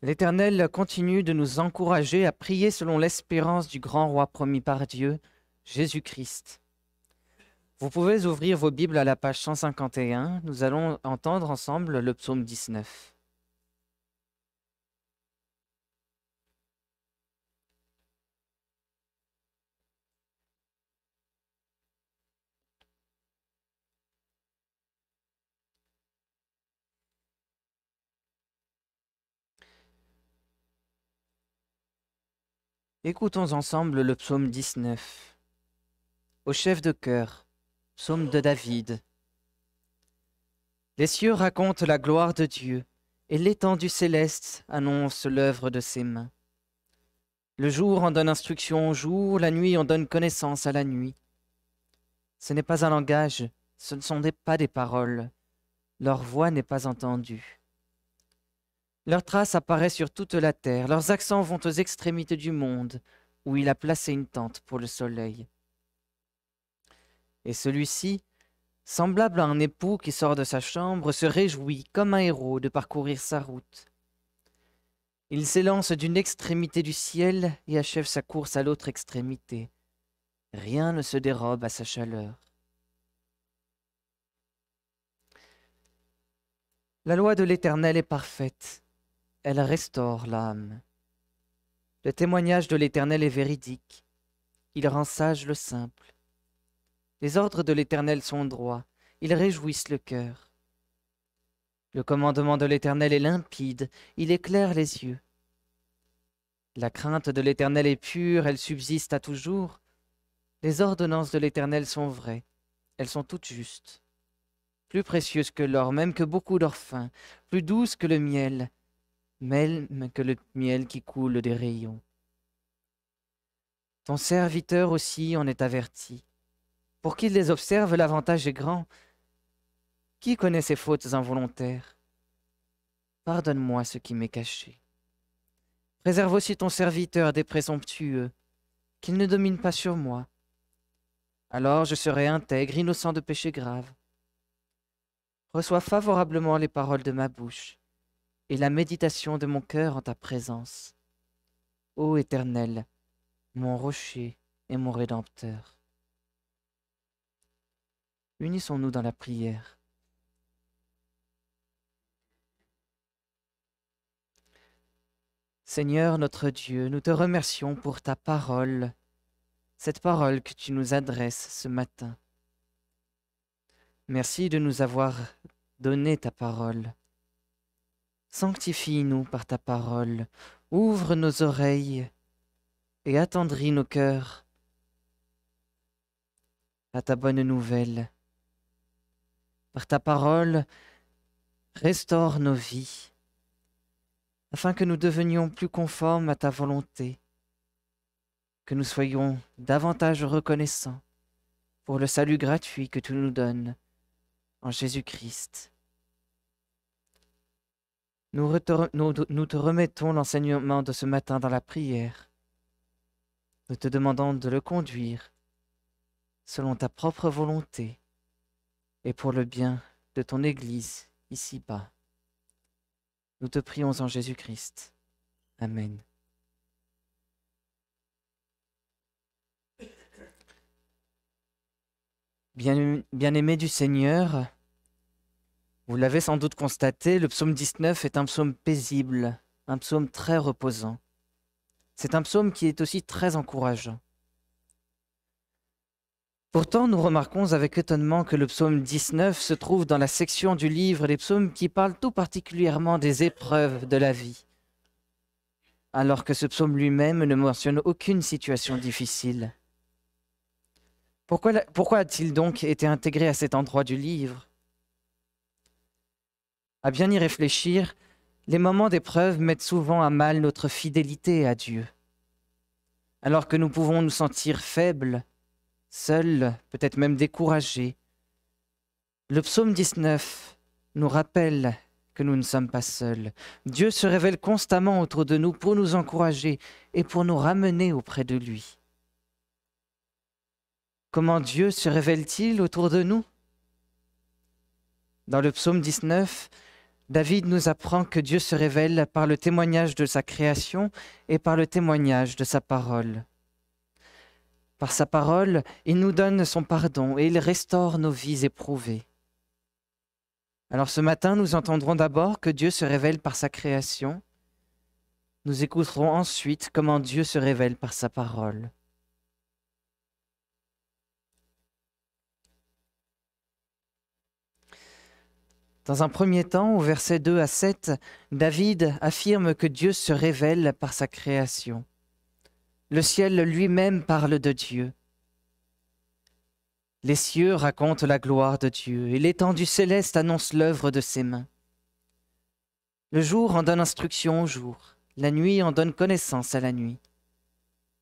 L'Éternel continue de nous encourager à prier selon l'espérance du grand roi promis par Dieu, Jésus-Christ. Vous pouvez ouvrir vos Bibles à la page 151, nous allons entendre ensemble le psaume 19. Écoutons ensemble le psaume 19. Au chef de cœur, psaume de David. Les cieux racontent la gloire de Dieu, et l'étendue céleste annonce l'œuvre de ses mains. Le jour en donne instruction au jour, la nuit en donne connaissance à la nuit. Ce n'est pas un langage, ce ne sont pas des paroles, leur voix n'est pas entendue. Leur trace apparaît sur toute la terre, leurs accents vont aux extrémités du monde, où il a placé une tente pour le soleil. Et celui-ci, semblable à un époux qui sort de sa chambre, se réjouit comme un héros de parcourir sa route. Il s'élance d'une extrémité du ciel et achève sa course à l'autre extrémité. Rien ne se dérobe à sa chaleur. La loi de l'Éternel est parfaite elle restaure l'âme. Le témoignage de l'Éternel est véridique, il rend sage le simple. Les ordres de l'Éternel sont droits, ils réjouissent le cœur. Le commandement de l'Éternel est limpide, il éclaire les yeux. La crainte de l'Éternel est pure, elle subsiste à toujours. Les ordonnances de l'Éternel sont vraies, elles sont toutes justes. Plus précieuses que l'or, même que beaucoup d'orphins. plus douces que le miel, même que le miel qui coule des rayons. Ton serviteur aussi en est averti. Pour qu'il les observe, l'avantage est grand. Qui connaît ses fautes involontaires Pardonne-moi ce qui m'est caché. Préserve aussi ton serviteur des présomptueux, qu'il ne domine pas sur moi. Alors je serai intègre, innocent de péchés graves. Reçois favorablement les paroles de ma bouche et la méditation de mon cœur en ta présence. Ô Éternel, mon rocher et mon rédempteur. Unissons-nous dans la prière. Seigneur notre Dieu, nous te remercions pour ta parole, cette parole que tu nous adresses ce matin. Merci de nous avoir donné ta parole Sanctifie-nous par ta parole, ouvre nos oreilles et attendris nos cœurs à ta bonne nouvelle. Par ta parole, restaure nos vies, afin que nous devenions plus conformes à ta volonté, que nous soyons davantage reconnaissants pour le salut gratuit que tu nous donnes en Jésus-Christ. Nous, te remettons l'enseignement de ce matin dans la prière. Nous te demandons de le conduire selon ta propre volonté et pour le bien de ton Église ici-bas. Nous te prions en Jésus-Christ. Amen. Bien-aimé du Seigneur, vous l'avez sans doute constaté, le psaume 19 est un psaume paisible, un psaume très reposant. C'est un psaume qui est aussi très encourageant. Pourtant, nous remarquons avec étonnement que le psaume 19 se trouve dans la section du livre des psaumes qui parle tout particulièrement des épreuves de la vie, alors que ce psaume lui-même ne mentionne aucune situation difficile. Pourquoi, pourquoi a-t-il donc été intégré à cet endroit du livre à bien y réfléchir, les moments d'épreuve mettent souvent à mal notre fidélité à Dieu. Alors que nous pouvons nous sentir faibles, seuls, peut-être même découragés, le psaume 19 nous rappelle que nous ne sommes pas seuls. Dieu se révèle constamment autour de nous pour nous encourager et pour nous ramener auprès de lui. Comment Dieu se révèle-t-il autour de nous Dans le psaume 19, David nous apprend que Dieu se révèle par le témoignage de sa création et par le témoignage de sa parole. Par sa parole, il nous donne son pardon et il restaure nos vies éprouvées. Alors ce matin, nous entendrons d'abord que Dieu se révèle par sa création. Nous écouterons ensuite comment Dieu se révèle par sa parole. Dans un premier temps, au verset 2 à 7, David affirme que Dieu se révèle par sa création. Le ciel lui-même parle de Dieu. Les cieux racontent la gloire de Dieu et l'étendue céleste annonce l'œuvre de ses mains. Le jour en donne instruction au jour, la nuit en donne connaissance à la nuit.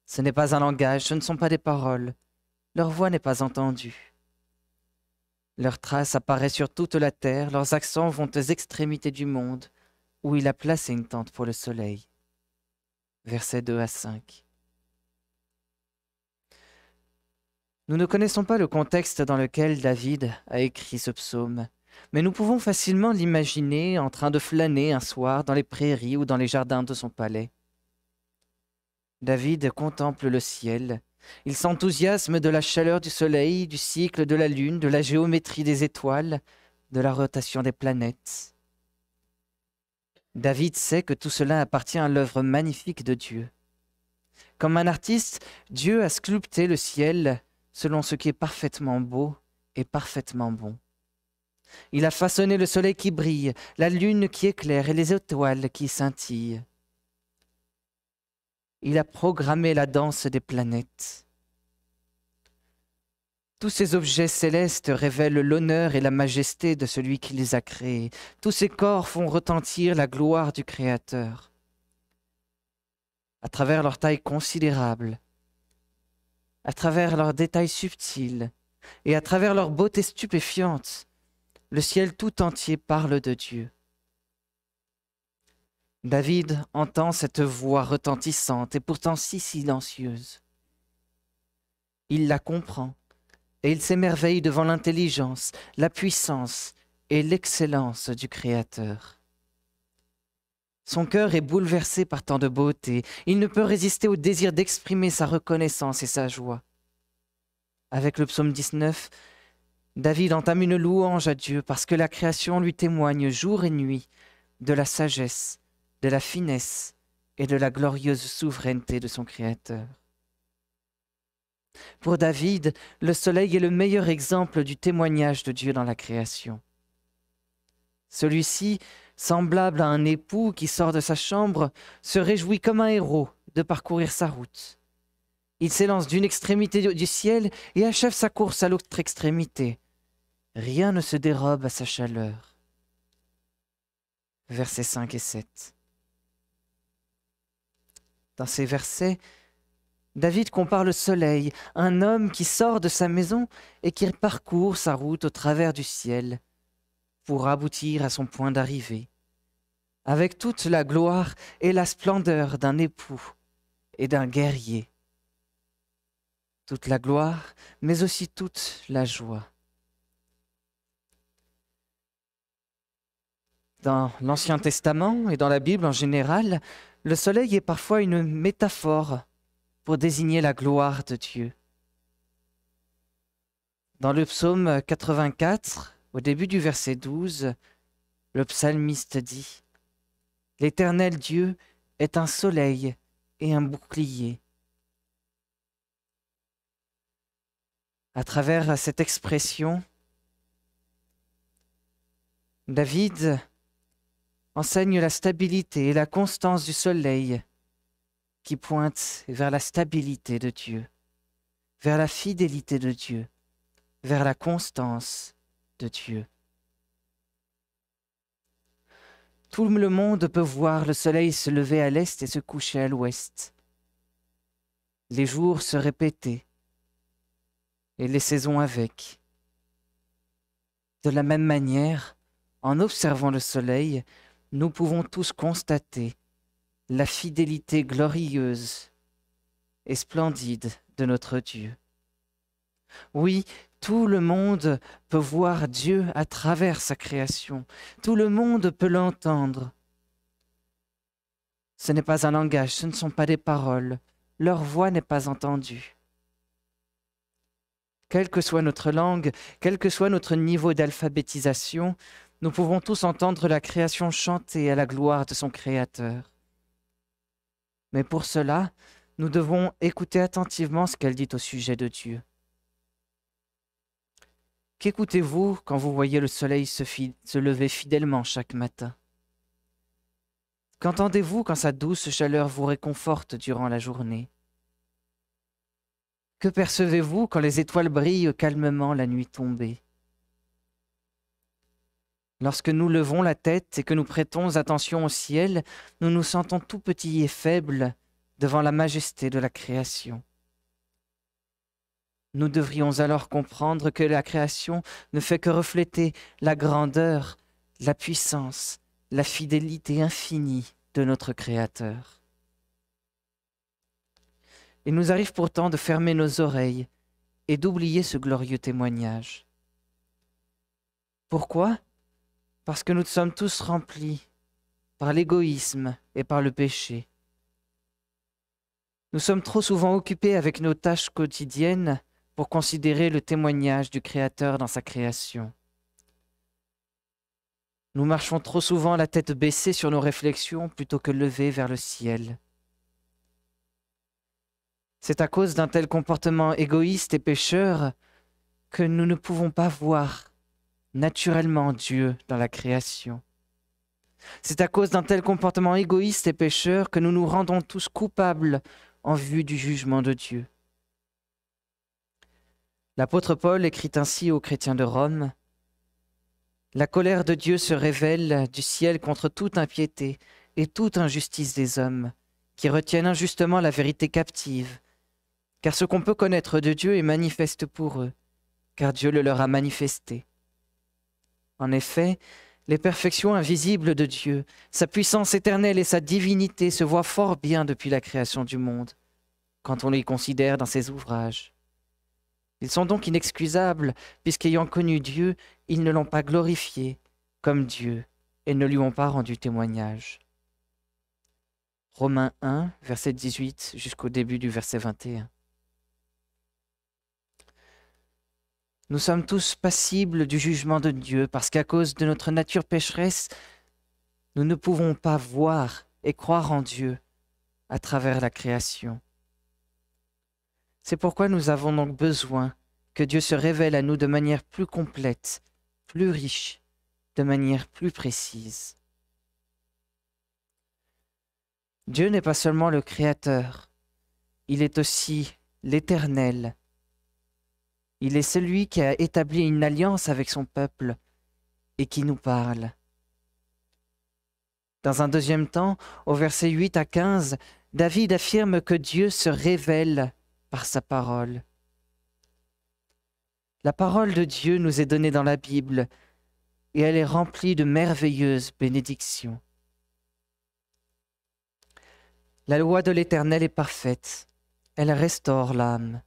Ce n'est pas un langage, ce ne sont pas des paroles, leur voix n'est pas entendue. Leur trace apparaît sur toute la terre, leurs accents vont aux extrémités du monde, où il a placé une tente pour le soleil. Versets 2 à 5. Nous ne connaissons pas le contexte dans lequel David a écrit ce psaume, mais nous pouvons facilement l'imaginer en train de flâner un soir dans les prairies ou dans les jardins de son palais. David contemple le ciel il s'enthousiasme de la chaleur du soleil, du cycle de la lune, de la géométrie des étoiles, de la rotation des planètes. David sait que tout cela appartient à l'œuvre magnifique de Dieu. Comme un artiste, Dieu a sculpté le ciel selon ce qui est parfaitement beau et parfaitement bon. Il a façonné le soleil qui brille, la lune qui éclaire et les étoiles qui scintillent. Il a programmé la danse des planètes. Tous ces objets célestes révèlent l'honneur et la majesté de celui qui les a créés. Tous ces corps font retentir la gloire du Créateur. À travers leur taille considérable, à travers leurs détails subtils et à travers leur beauté stupéfiante, le ciel tout entier parle de Dieu. David entend cette voix retentissante et pourtant si silencieuse. Il la comprend et il s'émerveille devant l'intelligence, la puissance et l'excellence du Créateur. Son cœur est bouleversé par tant de beauté, il ne peut résister au désir d'exprimer sa reconnaissance et sa joie. Avec le psaume 19, David entame une louange à Dieu parce que la création lui témoigne jour et nuit de la sagesse de la finesse et de la glorieuse souveraineté de son Créateur. Pour David, le soleil est le meilleur exemple du témoignage de Dieu dans la création. Celui-ci, semblable à un époux qui sort de sa chambre, se réjouit comme un héros de parcourir sa route. Il s'élance d'une extrémité du ciel et achève sa course à l'autre extrémité. Rien ne se dérobe à sa chaleur. Versets 5 et 7. Dans ces versets, David compare le soleil, un homme qui sort de sa maison et qui parcourt sa route au travers du ciel pour aboutir à son point d'arrivée, avec toute la gloire et la splendeur d'un époux et d'un guerrier. Toute la gloire, mais aussi toute la joie. Dans l'Ancien Testament et dans la Bible en général, le soleil est parfois une métaphore pour désigner la gloire de Dieu. Dans le psaume 84, au début du verset 12, le psalmiste dit ⁇ L'Éternel Dieu est un soleil et un bouclier. À travers cette expression, David enseigne la stabilité et la constance du soleil qui pointe vers la stabilité de Dieu, vers la fidélité de Dieu, vers la constance de Dieu. Tout le monde peut voir le soleil se lever à l'est et se coucher à l'ouest, les jours se répéter et les saisons avec. De la même manière, en observant le soleil, nous pouvons tous constater la fidélité glorieuse et splendide de notre Dieu. Oui, tout le monde peut voir Dieu à travers sa création, tout le monde peut l'entendre. Ce n'est pas un langage, ce ne sont pas des paroles, leur voix n'est pas entendue. Quelle que soit notre langue, quel que soit notre niveau d'alphabétisation, nous pouvons tous entendre la création chanter à la gloire de son Créateur. Mais pour cela, nous devons écouter attentivement ce qu'elle dit au sujet de Dieu. Qu'écoutez-vous quand vous voyez le soleil se, lever fidèlement chaque matin Qu'entendez-vous quand sa douce chaleur vous réconforte durant la journée Que percevez-vous quand les étoiles brillent calmement la nuit tombée Lorsque nous levons la tête et que nous prêtons attention au ciel, nous nous sentons tout petits et faibles devant la majesté de la création. Nous devrions alors comprendre que la création ne fait que refléter la grandeur, la puissance, la fidélité infinie de notre Créateur. Il nous arrive pourtant de fermer nos oreilles et d'oublier ce glorieux témoignage. Pourquoi parce que nous sommes tous remplis par l'égoïsme et par le péché. Nous sommes trop souvent occupés avec nos tâches quotidiennes pour considérer le témoignage du Créateur dans sa création. Nous marchons trop souvent la tête baissée sur nos réflexions plutôt que levée vers le ciel. C'est à cause d'un tel comportement égoïste et pécheur que nous ne pouvons pas voir naturellement Dieu dans la création. C'est à cause d'un tel comportement égoïste et pécheur que nous nous rendons tous coupables en vue du jugement de Dieu. L'apôtre Paul écrit ainsi aux chrétiens de Rome, La colère de Dieu se révèle du ciel contre toute impiété et toute injustice des hommes, qui retiennent injustement la vérité captive, car ce qu'on peut connaître de Dieu est manifeste pour eux, car Dieu le leur a manifesté. En effet, les perfections invisibles de Dieu, sa puissance éternelle et sa divinité se voient fort bien depuis la création du monde, quand on les considère dans ses ouvrages. Ils sont donc inexcusables, puisqu'ayant connu Dieu, ils ne l'ont pas glorifié comme Dieu et ne lui ont pas rendu témoignage. Romains 1, verset 18 jusqu'au début du verset 21. Nous sommes tous passibles du jugement de Dieu parce qu'à cause de notre nature pécheresse, nous ne pouvons pas voir et croire en Dieu à travers la création. C'est pourquoi nous avons donc besoin que Dieu se révèle à nous de manière plus complète, plus riche, de manière plus précise. Dieu n'est pas seulement le Créateur, il est aussi l'Éternel, il est celui qui a établi une alliance avec son peuple et qui nous parle. Dans un deuxième temps, au verset 8 à 15, David affirme que Dieu se révèle par sa parole. La parole de Dieu nous est donnée dans la Bible et elle est remplie de merveilleuses bénédictions. La loi de l'Éternel est parfaite, elle restaure l'âme.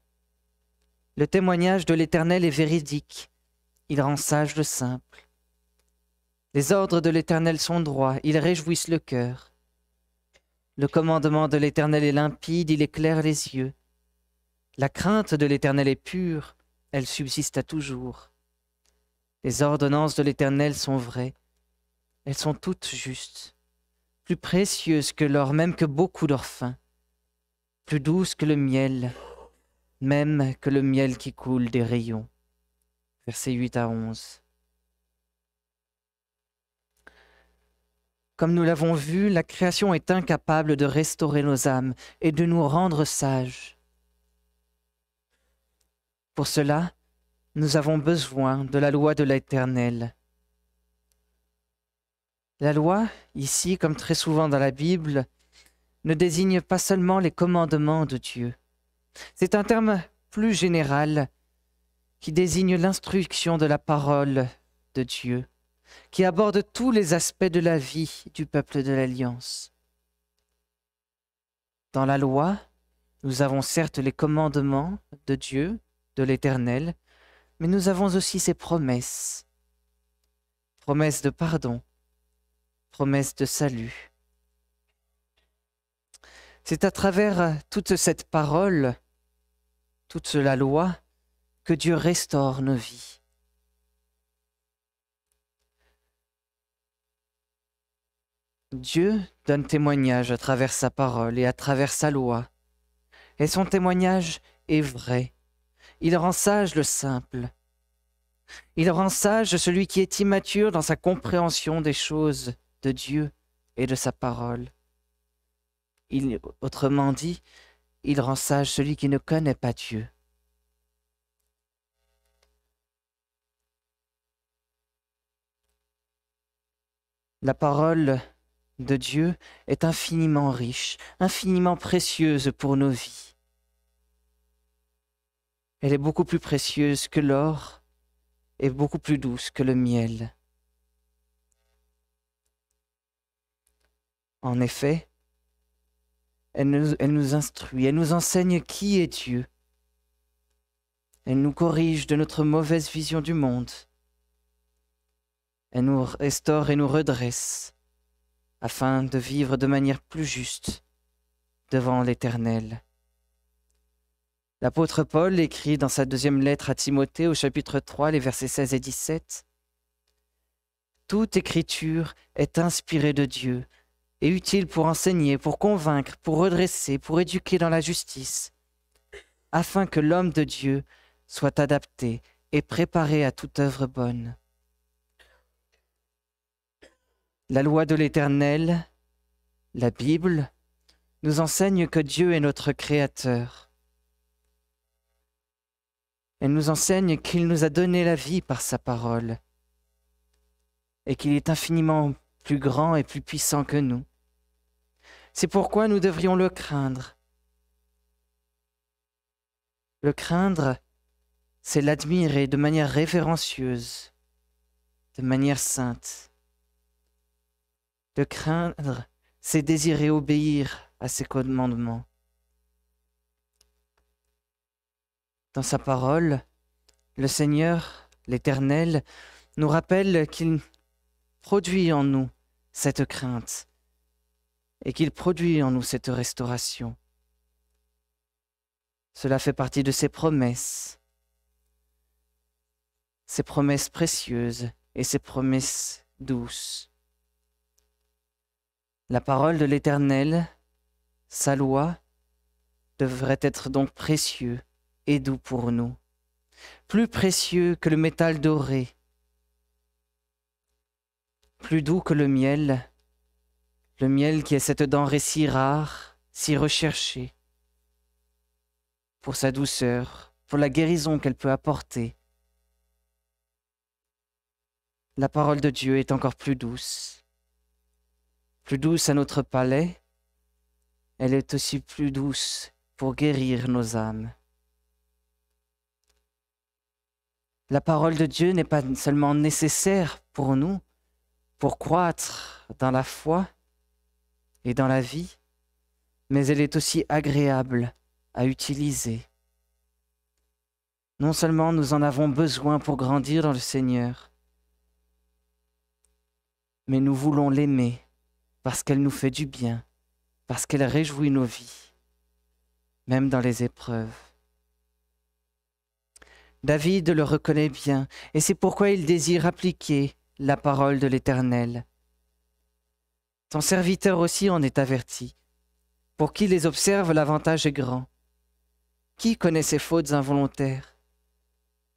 Le témoignage de l'Éternel est véridique. Il rend sage le simple. Les ordres de l'Éternel sont droits, ils réjouissent le cœur. Le commandement de l'Éternel est limpide, il éclaire les yeux. La crainte de l'Éternel est pure, elle subsiste à toujours. Les ordonnances de l'Éternel sont vraies, elles sont toutes justes, plus précieuses que l'or, même que beaucoup d'orphins, plus douces que le miel, même que le miel qui coule des rayons. Versets 8 à 11. Comme nous l'avons vu, la création est incapable de restaurer nos âmes et de nous rendre sages. Pour cela, nous avons besoin de la loi de l'Éternel. La loi, ici comme très souvent dans la Bible, ne désigne pas seulement les commandements de Dieu. C'est un terme plus général qui désigne l'instruction de la parole de Dieu, qui aborde tous les aspects de la vie du peuple de l'Alliance. Dans la loi, nous avons certes les commandements de Dieu, de l'Éternel, mais nous avons aussi ses promesses. Promesses de pardon, promesses de salut. C'est à travers toute cette parole toute la loi, que Dieu restaure nos vies. Dieu donne témoignage à travers sa parole et à travers sa loi, et son témoignage est vrai. Il rend sage le simple. Il rend sage celui qui est immature dans sa compréhension des choses de Dieu et de sa parole. Il, autrement dit, il rend sage celui qui ne connaît pas Dieu. La parole de Dieu est infiniment riche, infiniment précieuse pour nos vies. Elle est beaucoup plus précieuse que l'or et beaucoup plus douce que le miel. En effet, elle nous, instruit, elle nous enseigne qui est Dieu. Elle nous corrige de notre mauvaise vision du monde. Elle nous restaure et nous redresse afin de vivre de manière plus juste devant l'Éternel. L'apôtre Paul écrit dans sa deuxième lettre à Timothée au chapitre 3, les versets 16 et 17, Toute écriture est inspirée de Dieu et utile pour enseigner, pour convaincre, pour redresser, pour éduquer dans la justice, afin que l'homme de Dieu soit adapté et préparé à toute œuvre bonne. La loi de l'Éternel, la Bible, nous enseigne que Dieu est notre Créateur. Elle nous enseigne qu'il nous a donné la vie par sa parole et qu'il est infiniment plus grand et plus puissant que nous. C'est pourquoi nous devrions le craindre. Le craindre, c'est l'admirer de manière révérencieuse, de manière sainte. Le craindre, c'est désirer obéir à ses commandements. Dans sa parole, le Seigneur, l'Éternel, nous rappelle qu'il produit en nous cette crainte et qu'il produit en nous cette restauration. Cela fait partie de ses promesses, ses promesses précieuses et ses promesses douces. La parole de l'Éternel, sa loi, devrait être donc précieux et doux pour nous, plus précieux que le métal doré, plus doux que le miel, le miel qui est cette denrée si rare, si recherchée, pour sa douceur, pour la guérison qu'elle peut apporter. La parole de Dieu est encore plus douce, plus douce à notre palais, elle est aussi plus douce pour guérir nos âmes. La parole de Dieu n'est pas seulement nécessaire pour nous, pour croître dans la foi et dans la vie, mais elle est aussi agréable à utiliser. Non seulement nous en avons besoin pour grandir dans le Seigneur, mais nous voulons l'aimer parce qu'elle nous fait du bien, parce qu'elle réjouit nos vies, même dans les épreuves. David le reconnaît bien, et c'est pourquoi il désire appliquer la parole de l'Éternel. Ton serviteur aussi en est averti. Pour qui les observe, l'avantage est grand. Qui connaît ses fautes involontaires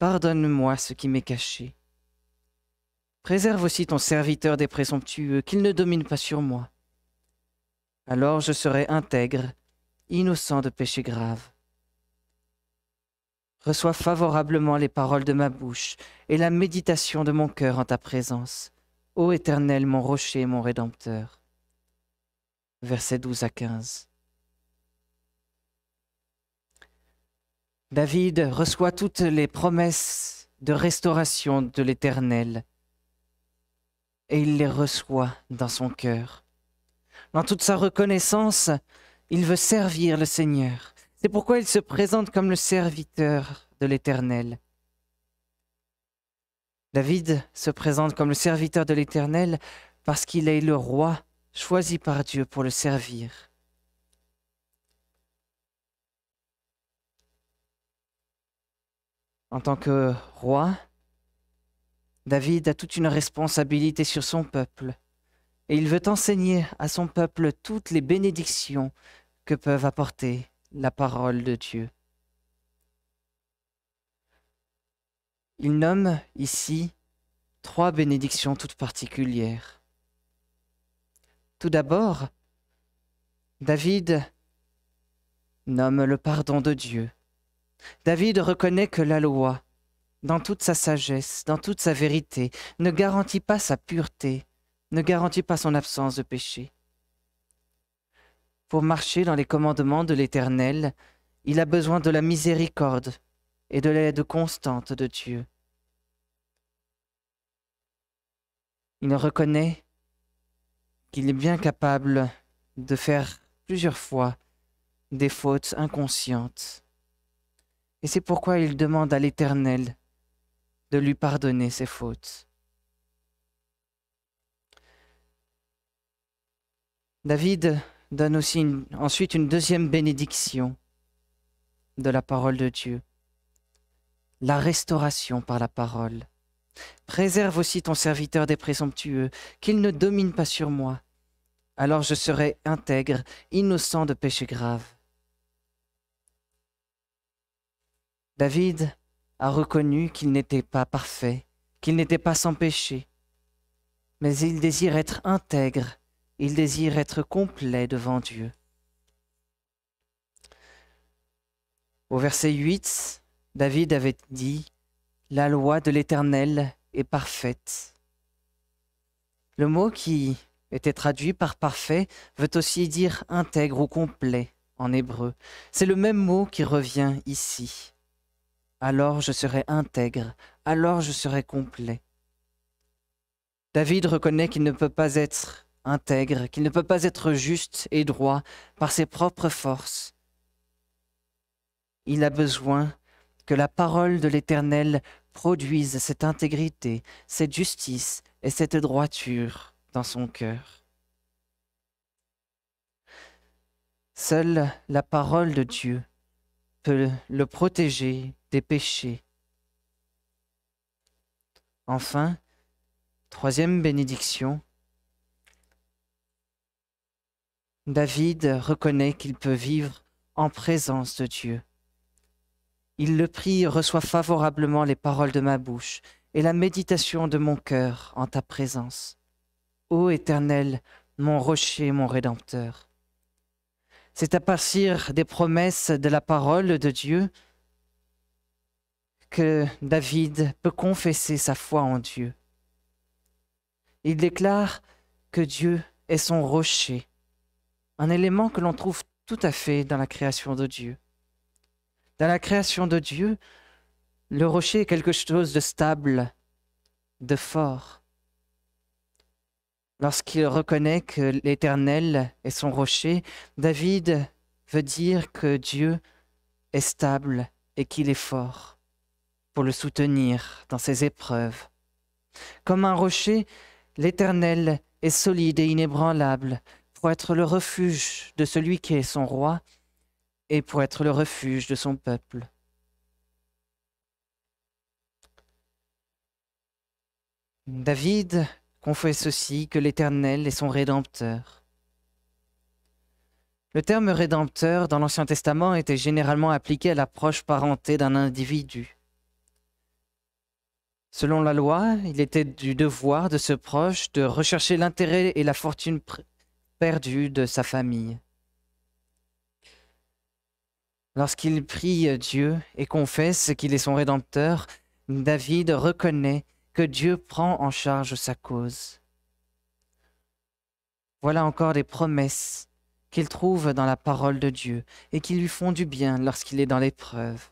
Pardonne-moi ce qui m'est caché. Préserve aussi ton serviteur des présomptueux, qu'il ne domine pas sur moi. Alors je serai intègre, innocent de péchés graves. Reçois favorablement les paroles de ma bouche et la méditation de mon cœur en ta présence. Ô Éternel, mon rocher et mon rédempteur. Versets 12 à 15. David reçoit toutes les promesses de restauration de l'Éternel et il les reçoit dans son cœur. Dans toute sa reconnaissance, il veut servir le Seigneur. C'est pourquoi il se présente comme le serviteur de l'Éternel. David se présente comme le serviteur de l'Éternel parce qu'il est le roi choisi par Dieu pour le servir. En tant que roi, David a toute une responsabilité sur son peuple, et il veut enseigner à son peuple toutes les bénédictions que peuvent apporter la parole de Dieu. Il nomme ici trois bénédictions toutes particulières. Tout d'abord, David nomme le pardon de Dieu. David reconnaît que la loi, dans toute sa sagesse, dans toute sa vérité, ne garantit pas sa pureté, ne garantit pas son absence de péché. Pour marcher dans les commandements de l'Éternel, il a besoin de la miséricorde et de l'aide constante de Dieu. Il reconnaît qu'il est bien capable de faire plusieurs fois des fautes inconscientes. Et c'est pourquoi il demande à l'Éternel de lui pardonner ses fautes. David donne aussi ensuite une deuxième bénédiction de la parole de Dieu, la restauration par la parole. Préserve aussi ton serviteur des présomptueux, qu'il ne domine pas sur moi. Alors je serai intègre, innocent de péchés graves. David a reconnu qu'il n'était pas parfait, qu'il n'était pas sans péché, mais il désire être intègre il désire être complet devant Dieu. Au verset 8, David avait dit, La loi de l'Éternel est parfaite. Le mot qui était traduit par parfait veut aussi dire intègre ou complet en hébreu. C'est le même mot qui revient ici. Alors je serai intègre, alors je serai complet. David reconnaît qu'il ne peut pas être intègre, qu'il ne peut pas être juste et droit par ses propres forces. Il a besoin que la parole de l'Éternel produise cette intégrité, cette justice et cette droiture dans son cœur. Seule la parole de Dieu peut le protéger des péchés. Enfin, troisième bénédiction, David reconnaît qu'il peut vivre en présence de Dieu. Il le prie, reçoit favorablement les paroles de ma bouche et la méditation de mon cœur en ta présence. Ô Éternel, mon rocher, mon Rédempteur. C'est à partir des promesses de la parole de Dieu que David peut confesser sa foi en Dieu. Il déclare que Dieu est son rocher, un élément que l'on trouve tout à fait dans la création de Dieu. Dans la création de Dieu, le rocher est quelque chose de stable, de fort. Lorsqu'il reconnaît que l'Éternel est son rocher, David veut dire que Dieu est stable et qu'il est fort pour le soutenir dans ses épreuves. Comme un rocher, l'Éternel est solide et inébranlable pour être le refuge de celui qui est son roi et pour être le refuge de son peuple. David confesse aussi que l'Éternel est son Rédempteur. Le terme Rédempteur dans l'Ancien Testament était généralement appliqué à la proche parenté d'un individu. Selon la loi, il était du devoir de ce proche de rechercher l'intérêt et la fortune perdu de sa famille. Lorsqu'il prie Dieu et confesse qu'il est son Rédempteur, David reconnaît que Dieu prend en charge sa cause. Voilà encore des promesses qu'il trouve dans la parole de Dieu et qui lui font du bien lorsqu'il est dans l'épreuve.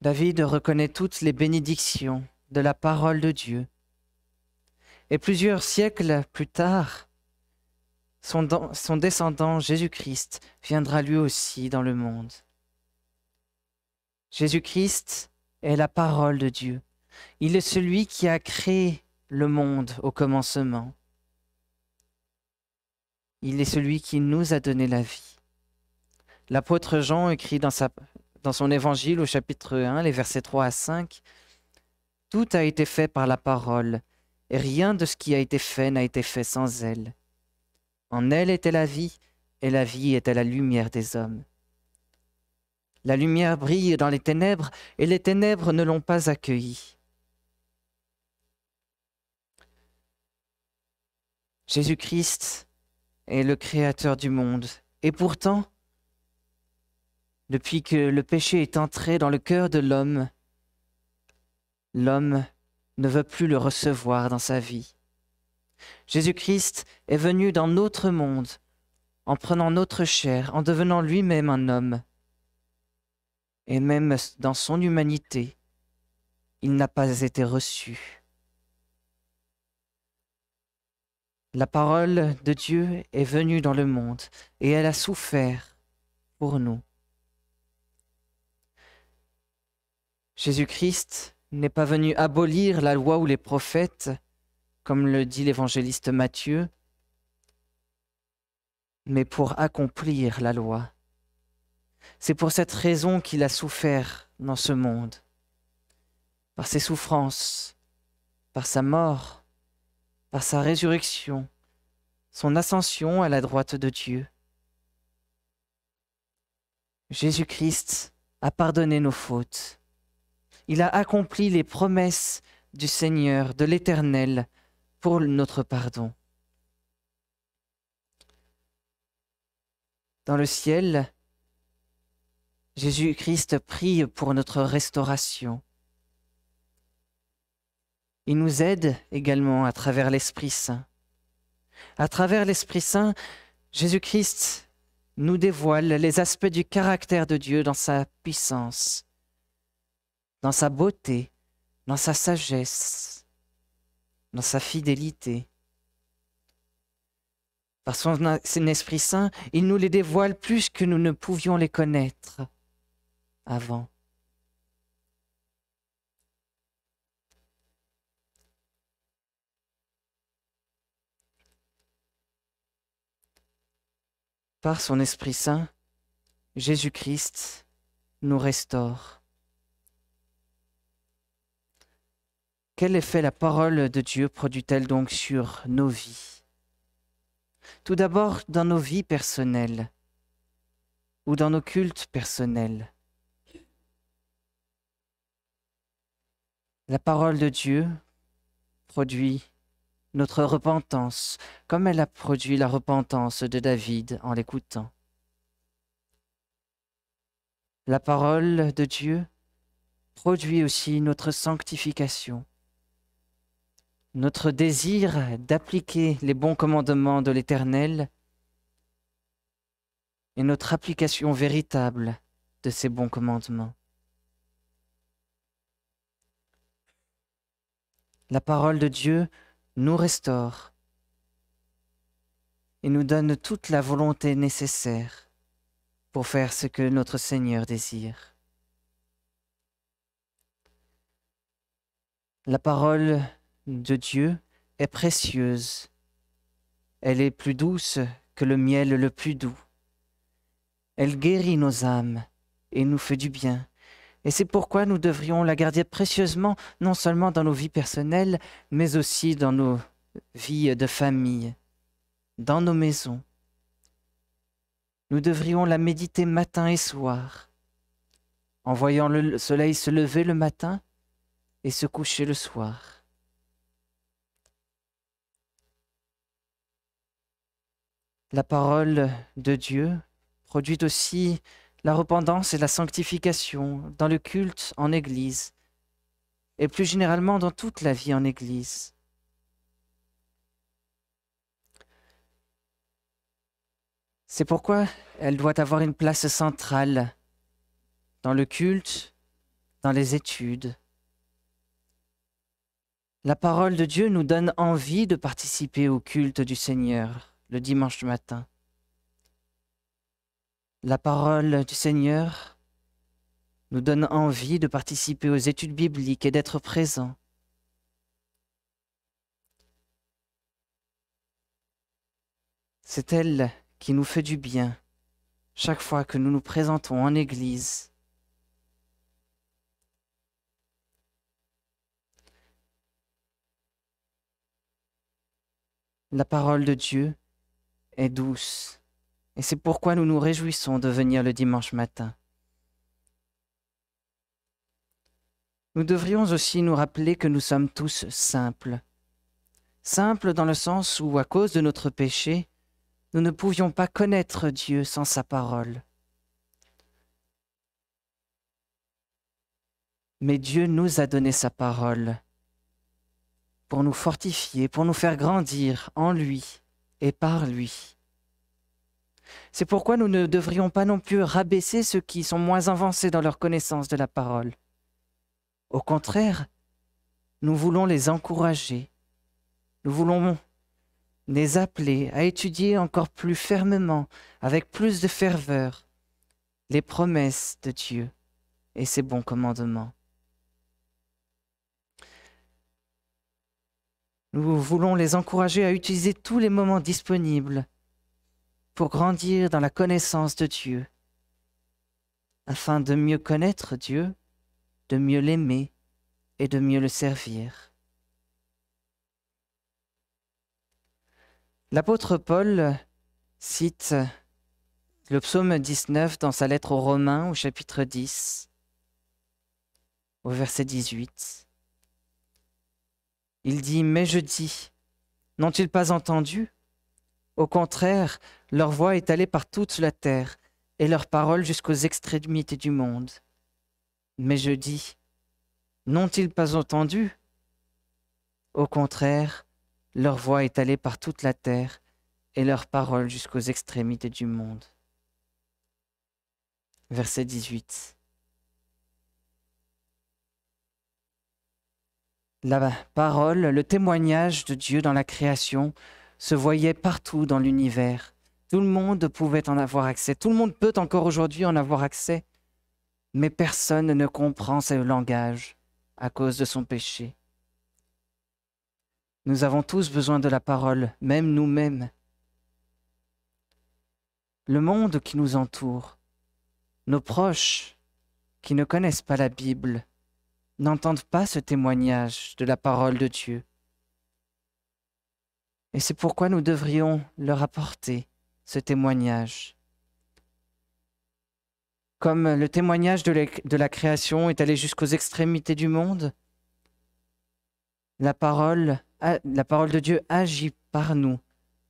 David reconnaît toutes les bénédictions de la parole de Dieu. Et plusieurs siècles plus tard, son, descendant Jésus-Christ viendra lui aussi dans le monde. Jésus-Christ est la parole de Dieu. Il est celui qui a créé le monde au commencement. Il est celui qui nous a donné la vie. L'apôtre Jean écrit dans, dans son évangile au chapitre 1, les versets 3 à 5, tout a été fait par la parole, et rien de ce qui a été fait n'a été fait sans elle. En elle était la vie, et la vie était la lumière des hommes. La lumière brille dans les ténèbres, et les ténèbres ne l'ont pas accueillie. Jésus-Christ est le Créateur du monde, et pourtant, depuis que le péché est entré dans le cœur de l'homme, l'homme ne veut plus le recevoir dans sa vie. Jésus-Christ est venu dans notre monde en prenant notre chair, en devenant lui-même un homme. Et même dans son humanité, il n'a pas été reçu. La parole de Dieu est venue dans le monde et elle a souffert pour nous. Jésus-Christ n'est pas venu abolir la loi ou les prophètes, comme le dit l'évangéliste Matthieu, mais pour accomplir la loi. C'est pour cette raison qu'il a souffert dans ce monde, par ses souffrances, par sa mort, par sa résurrection, son ascension à la droite de Dieu. Jésus-Christ a pardonné nos fautes il a accompli les promesses du Seigneur, de l'Éternel, pour notre pardon. Dans le ciel, Jésus-Christ prie pour notre restauration. Il nous aide également à travers l'Esprit Saint. À travers l'Esprit Saint, Jésus-Christ nous dévoile les aspects du caractère de Dieu dans sa puissance dans sa beauté, dans sa sagesse, dans sa fidélité. Par son Esprit Saint, il nous les dévoile plus que nous ne pouvions les connaître avant. Par son Esprit Saint, Jésus-Christ nous restaure. Quel effet la parole de Dieu produit-elle donc sur nos vies Tout d'abord dans nos vies personnelles ou dans nos cultes personnels. La parole de Dieu produit notre repentance, comme elle a produit la repentance de David en l'écoutant. La parole de Dieu produit aussi notre sanctification, notre désir d'appliquer les bons commandements de l'Éternel et notre application véritable de ces bons commandements. La parole de Dieu nous restaure et nous donne toute la volonté nécessaire pour faire ce que notre Seigneur désire. La parole Mm. de Dieu est précieuse. Elle est plus douce que le miel le plus doux. Elle guérit nos âmes et nous fait du bien. Et c'est pourquoi nous devrions la garder précieusement, non seulement dans nos vies personnelles, mais aussi dans nos vies de famille, dans nos maisons. Nous devrions la méditer matin et soir, en voyant le soleil se lever le matin et se coucher le soir. La parole de Dieu produit aussi la repentance et la sanctification dans le culte en Église et plus généralement dans toute la vie en Église. C'est pourquoi elle doit avoir une place centrale dans le culte, dans les études. La parole de Dieu nous donne envie de participer au culte du Seigneur le dimanche matin. La parole du Seigneur nous donne envie de participer aux études bibliques et d'être présents. C'est elle qui nous fait du bien chaque fois que nous nous présentons en Église. La parole de Dieu est douce, et c'est pourquoi nous nous réjouissons de venir le dimanche matin. Nous devrions aussi nous rappeler que nous sommes tous simples. Simples dans le sens où, à cause de notre péché, nous ne pouvions pas connaître Dieu sans sa parole. Mais Dieu nous a donné sa parole pour nous fortifier, pour nous faire grandir en lui, et par lui. C'est pourquoi nous ne devrions pas non plus rabaisser ceux qui sont moins avancés dans leur connaissance de la parole. Au contraire, nous voulons les encourager, nous voulons les appeler à étudier encore plus fermement, avec plus de ferveur, les promesses de Dieu et ses bons commandements. Nous voulons les encourager à utiliser tous les moments disponibles pour grandir dans la connaissance de Dieu, afin de mieux connaître Dieu, de mieux l'aimer et de mieux le servir. L'apôtre Paul cite le psaume 19 dans sa lettre aux Romains au chapitre 10, au verset 18. Il dit, mais je dis, n'ont-ils pas entendu Au contraire, leur voix est allée par toute la terre, et leurs paroles jusqu'aux extrémités du monde. Mais je dis, n'ont-ils pas entendu Au contraire, leur voix est allée par toute la terre, et leurs paroles jusqu'aux extrémités du monde. Verset 18. la parole, le témoignage de Dieu dans la création se voyait partout dans l'univers. Tout le monde pouvait en avoir accès. Tout le monde peut encore aujourd'hui en avoir accès. Mais personne ne comprend ce langage à cause de son péché. Nous avons tous besoin de la parole, même nous-mêmes. Le monde qui nous entoure, nos proches qui ne connaissent pas la Bible, n'entendent pas ce témoignage de la parole de Dieu. Et c'est pourquoi nous devrions leur apporter ce témoignage. Comme le témoignage de la création est allé jusqu'aux extrémités du monde, la parole, la parole de Dieu agit par nous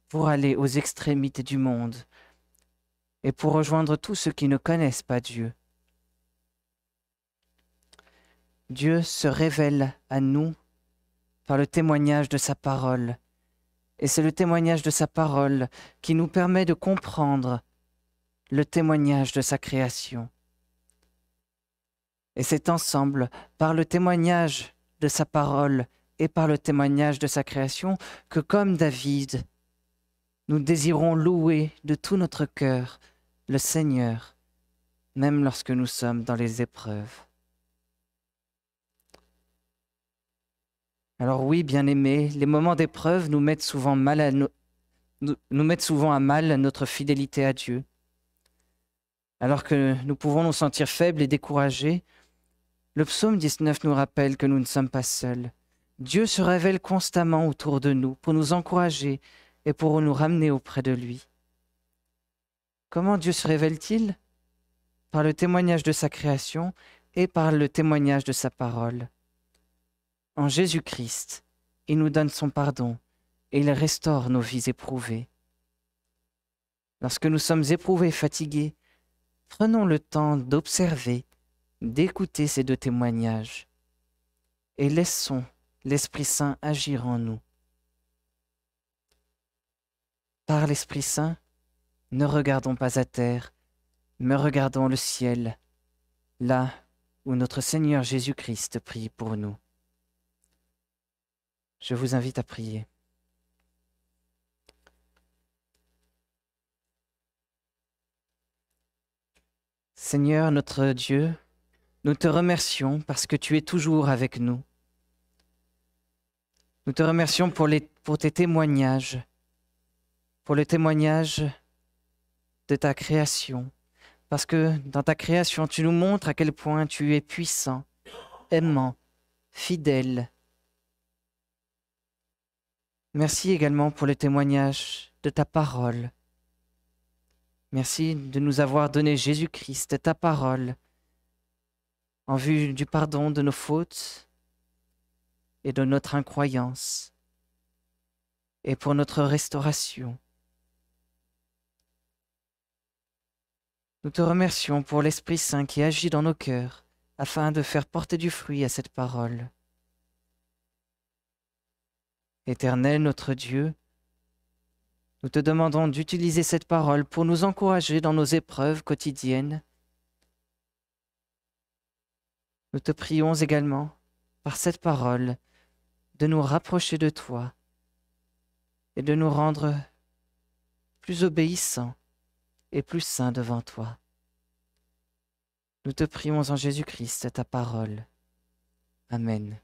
pour aller aux extrémités du monde et pour rejoindre tous ceux qui ne connaissent pas Dieu. Dieu se révèle à nous par le témoignage de sa parole. Et c'est le témoignage de sa parole qui nous permet de comprendre le témoignage de sa création. Et c'est ensemble, par le témoignage de sa parole et par le témoignage de sa création, que comme David, nous désirons louer de tout notre cœur le Seigneur, même lorsque nous sommes dans les épreuves. Alors oui, bien-aimés, les moments d'épreuve nous mettent souvent mal à nous mettent souvent à mal notre fidélité à Dieu. Alors que nous pouvons nous sentir faibles et découragés, le psaume 19 nous rappelle que nous ne sommes pas seuls. Dieu se révèle constamment autour de nous pour nous encourager et pour nous ramener auprès de lui. Comment Dieu se révèle-t-il Par le témoignage de sa création et par le témoignage de sa parole. En Jésus-Christ, il nous donne son pardon et il restaure nos vies éprouvées. Lorsque nous sommes éprouvés et fatigués, prenons le temps d'observer, d'écouter ces deux témoignages et laissons l'Esprit Saint agir en nous. Par l'Esprit Saint, ne regardons pas à terre, mais regardons le ciel, là où notre Seigneur Jésus-Christ prie pour nous. Je vous invite à prier. Seigneur notre Dieu, nous te remercions parce que tu es toujours avec nous. Nous te remercions pour, tes témoignages, pour le témoignage de ta création, parce que dans ta création, tu nous montres à quel point tu es puissant, aimant, fidèle, Merci également pour le témoignage de ta parole. Merci de nous avoir donné Jésus-Christ, ta parole, en vue du pardon de nos fautes et de notre incroyance, et pour notre restauration. Nous te remercions pour l'Esprit Saint qui agit dans nos cœurs afin de faire porter du fruit à cette parole. Éternel notre Dieu, nous te demandons d'utiliser cette parole pour nous encourager dans nos épreuves quotidiennes. Nous te prions également, par cette parole, de nous rapprocher de toi et de nous rendre plus obéissants et plus saints devant toi. Nous te prions en Jésus-Christ, ta parole. Amen.